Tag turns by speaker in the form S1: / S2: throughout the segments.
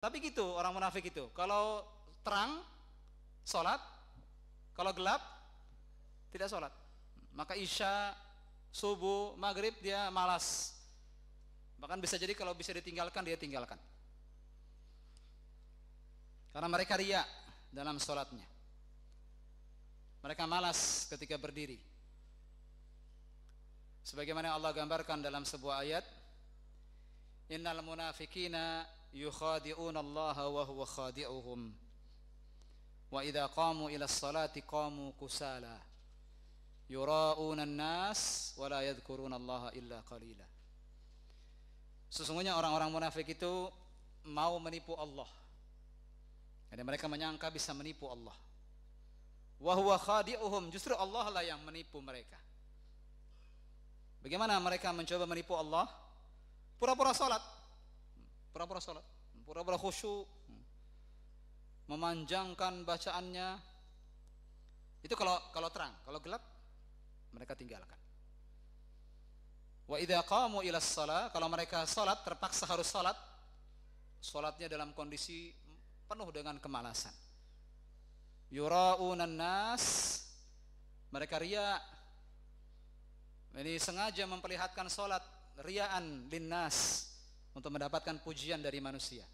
S1: Tapi gitu orang munafik itu. Kalau terang sholat, kalau gelap tidak sholat. Maka isya, subuh, maghrib dia malas. Bahkan bisa jadi kalau bisa ditinggalkan dia tinggalkan. Karena mereka riak dalam sholatnya. Mereka malas ketika berdiri. Sebagaimana Allah gambarkan dalam sebuah ayat, Innal munafikina يخادعون الله وهو خادعهم وإذا قاموا إلى الصلاة قاموا كسالى يراؤون الناس ولا يذكرون الله إلا قليلا Sesungguhnya orang-orang munafik itu mau menipu Allah. Jadi mereka menyangka bisa menipu Allah. Wahwa khadi'uhum, justru Allah lah yang menipu mereka. Bagaimana mereka mencoba menipu Allah? Pura-pura salat pura-pura sholat pura-pura khusyuk memanjangkan bacaannya itu kalau kalau terang kalau gelap mereka tinggalkan wa idza qamu ila shalah kalau mereka salat terpaksa harus salat salatnya dalam kondisi penuh dengan kemalasan yura'unan nas mereka ria ini sengaja memperlihatkan salat riaan linnas untuk mendapatkan pujian dari manusia.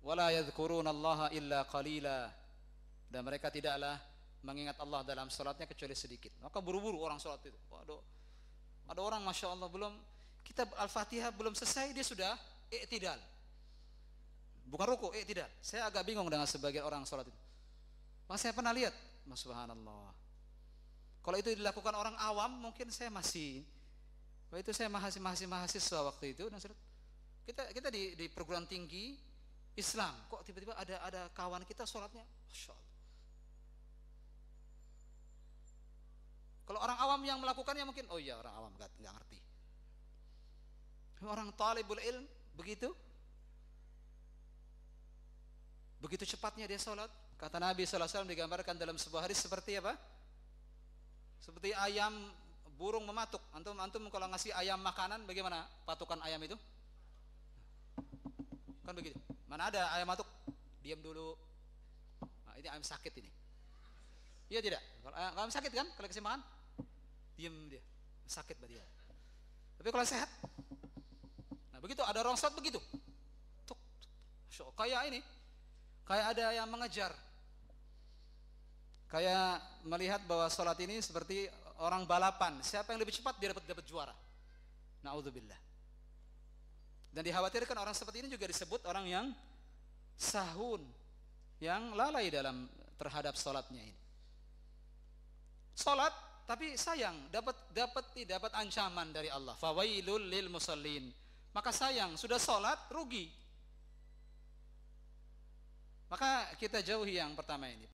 S1: Wala yadhkurunallaha illa qalila. Dan mereka tidaklah mengingat Allah dalam salatnya kecuali sedikit. Maka buru-buru orang salat itu. Waduh. Ada orang Masya Allah belum kitab Al-Fatihah belum selesai dia sudah i'tidal Bukan ruku, eh tidak. Saya agak bingung dengan sebagian orang sholat itu. Mas saya pernah lihat, Mas Subhanallah. Kalau itu dilakukan orang awam mungkin saya masih Waktu itu saya mahasiswa, mahasiswa mahasiswa waktu itu, Nasrat. Kita kita di, di perguruan tinggi Islam, kok tiba-tiba ada ada kawan kita sholatnya, masya Kalau orang awam yang melakukannya mungkin, oh iya orang awam nggak nggak ngerti. Orang talibul ilm begitu, begitu cepatnya dia sholat. Kata Nabi saw digambarkan dalam sebuah hari seperti apa? Seperti ayam burung mematuk. Antum antum kalau ngasih ayam makanan bagaimana patukan ayam itu? Kan begitu. Mana ada ayam matuk? Diam dulu. Nah, ini ayam sakit ini. Iya tidak? Kalau ayam sakit kan kalau kasih makan diam dia. Sakit berarti dia. Ya. Tapi kalau sehat Nah, begitu ada rongsot begitu. Tuk, tuk. Kayak ini. Kayak ada yang mengejar kayak melihat bahwa sholat ini seperti orang balapan, siapa yang lebih cepat dia dapat dapat juara. Nauzubillah. Dan dikhawatirkan orang seperti ini juga disebut orang yang sahun, yang lalai dalam terhadap sholatnya ini. Sholat tapi sayang dapat dapat dapat ancaman dari Allah. Fawailul lil musallin. Maka sayang sudah sholat rugi. Maka kita jauhi yang pertama ini.